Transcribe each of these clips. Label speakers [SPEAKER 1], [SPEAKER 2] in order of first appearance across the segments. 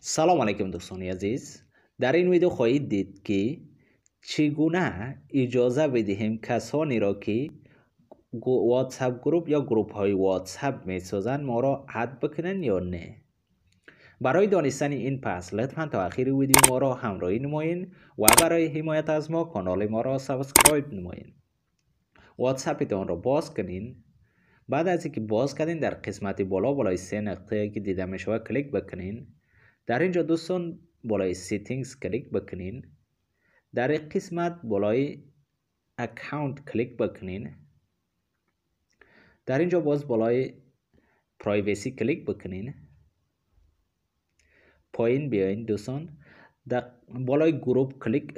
[SPEAKER 1] سلام علیکم دوستان عزیز در این ویدیو خواهید دید که چگونه اجازه بدهیم کسانی را که واتساپ گروپ یا گروپ های واتساپ می سازن ما را حد بکنن یا نه برای دانستن این پس لطفا تا آخر ویدیو ما را همراهی نمایید و برای حمایت از ما کانال ما را سابسکرایب نمایید تان را باز کنین بعد از اینکه باز کردین در قسمت بالا بالای سه نقطه که دیده می کلیک بکنین در اینجا دوستان بالای سیتینگز کلیک بکنین در این قسمت بالای اکاونت کلیک بکنین در اینجا باز بالای پرایویسی کلیک بکنین پایین بیاین دوستان در بالای گروپ کلیک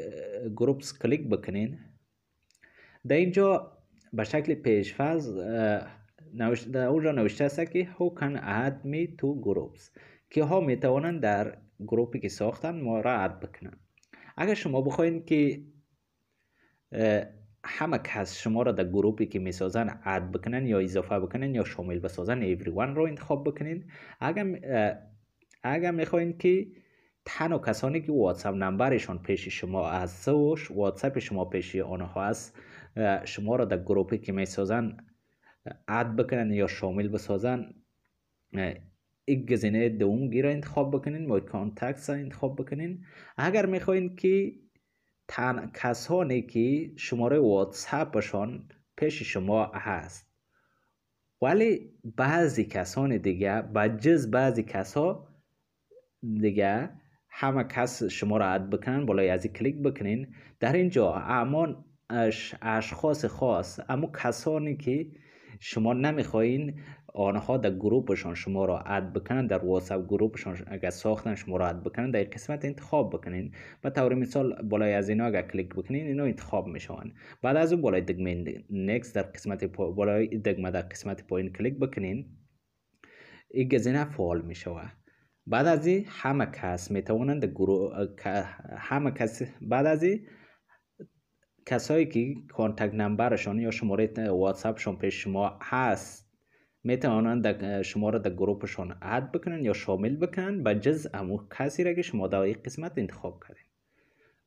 [SPEAKER 1] گروپس کلیک بکنین در اینجا به شکل پیشفرض در اونجا نوشته است که how can add me to groups که ها توانند در گروپی که ساختن مرعب بکنن اگر شما بخواین که همه کس شما را در گروپی که می میسازن عد بکنن یا اضافه بکنن یا شامل بسازن everyone رو انتخاب بکنین اگر اگر میخواین که تنها کسانی که واتساپ نمبرشان پیش شما از و واتساپ شما پیش آنها هست شما را در گروپی که می سازن عد بکنن یا شامل بسازن یک گزینه گیر را انتخاب بکنین و کانتکس را انتخاب بکنین اگر میخواین که تن... کسانی که شماره واتساپشان پیش شما هست ولی بعضی کسان دیگه و جز بعضی کسا دیگه همه کس شما را عد بکنن بلای از کلیک بکنین در اینجا امان اش... اشخاص خاص اما کسانی که شما نمیخواین آنها در گروپشان شما را اد بکنن در واتساپ گروپشان اگر ساختن شما را اد بکنن در قسمت انتخاب بکنین به طور مثال بالای از اینا اگر کلیک بکنین اینا انتخاب میشون. بعد از اون بالای دگمه نکس در قسمت پا... بالای دگمه در قسمت پایین کلیک بکنین این گزینه فعال میشوه بعد از این همه کس میتوانند گروه همه کس بعد از این کسایی که کانتکت نمبرشان یا شماره واتساپشان پیش شما هست میتوانند شما را در گروپشان اد بکنن یا شامل بکنن و جز امو کسی را که شما در یک قسمت انتخاب کردین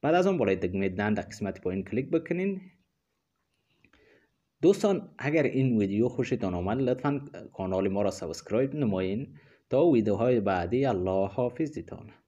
[SPEAKER 1] بعد از آن برای دگمه دن در قسمت پایین کلیک بکنین دوستان اگر این ویدیو خوشیتان آمد لطفا کانال ما را سابسکرایب نمایین تا ویدیوهای بعدی الله حافظتان